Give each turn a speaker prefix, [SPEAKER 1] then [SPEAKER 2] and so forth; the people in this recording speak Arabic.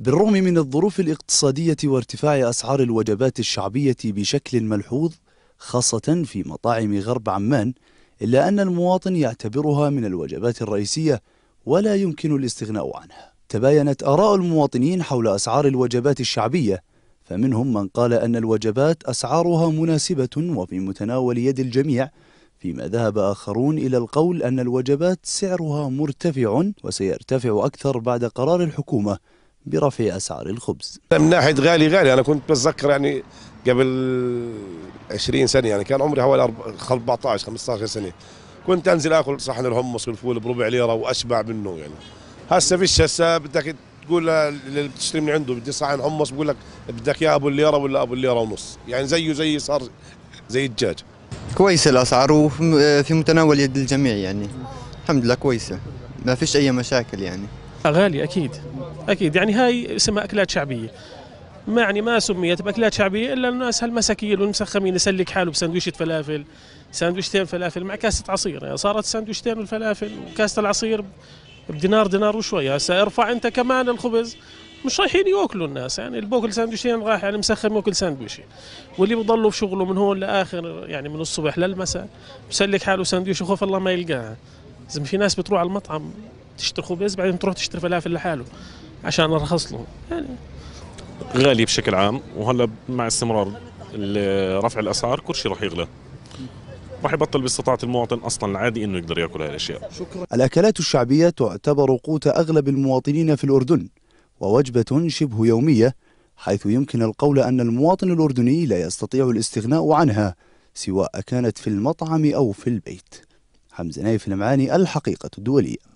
[SPEAKER 1] بالرغم من الظروف الاقتصادية وارتفاع أسعار الوجبات الشعبية بشكل ملحوظ خاصة في مطاعم غرب عمان إلا أن المواطن يعتبرها من الوجبات الرئيسية ولا يمكن الاستغناء عنها تباينت آراء المواطنين حول أسعار الوجبات الشعبية فمنهم من قال أن الوجبات أسعارها مناسبة وفي متناول يد الجميع فيما ذهب آخرون إلى القول أن الوجبات سعرها مرتفع وسيرتفع أكثر بعد قرار الحكومة برفع أسعار الخبز
[SPEAKER 2] من ناحية غالي غالي أنا كنت بتذكر يعني قبل 20 سنة يعني كان عمري حوالي 14 15 سنة كنت أنزل آكل صحن الحمص والفول بربع ليرة وأشبع منه يعني هسه فيش هسه بدك تقول اللي بتشتري من عنده بدي صحن حمص بقول لك بدك اياه ابو الليره ولا ابو الليره ونص يعني زيه زي صار زي الدجاج
[SPEAKER 1] كويسه الاسعار وفي متناول يد الجميع يعني الحمد لله كويسه ما فيش اي مشاكل يعني
[SPEAKER 3] غالية أكيد أكيد يعني هاي اسمها أكلات شعبية ما يعني ما سميت بأكلات شعبية إلا الناس هالمساكين والمسخمين يسلك حاله بسندويشة فلافل سندويشتين فلافل مع كاسة عصير يعني صارت سندويشتين والفلافل وكاسة العصير بدينار دينار وشوي هسه ارفع أنت كمان الخبز مش رايحين ياكلوا الناس يعني اللي باكل سندويشتين رايح يعني مسخم ياكل سندويشه واللي بضله في شغله من هون لاخر يعني من الصبح للمساء مسلك حاله سندويشه خوف الله ما يلقاها زي في ناس بتروح على المطعم تشتري خبز بعدين تروح تشتري فلافل لحاله عشان ارخص له يعني غالي بشكل عام وهلا مع استمرار رفع الاسعار كل شيء راح يغلى راح يبطل باستطاعه المواطن اصلا العادي انه يقدر ياكل هاي الاشياء
[SPEAKER 2] شكرا.
[SPEAKER 1] الاكلات الشعبيه تعتبر قوت اغلب المواطنين في الاردن ووجبه شبه يوميه حيث يمكن القول ان المواطن الاردني لا يستطيع الاستغناء عنها سواء كانت في المطعم او في البيت حمزه نايف المعاني الحقيقه الدوليه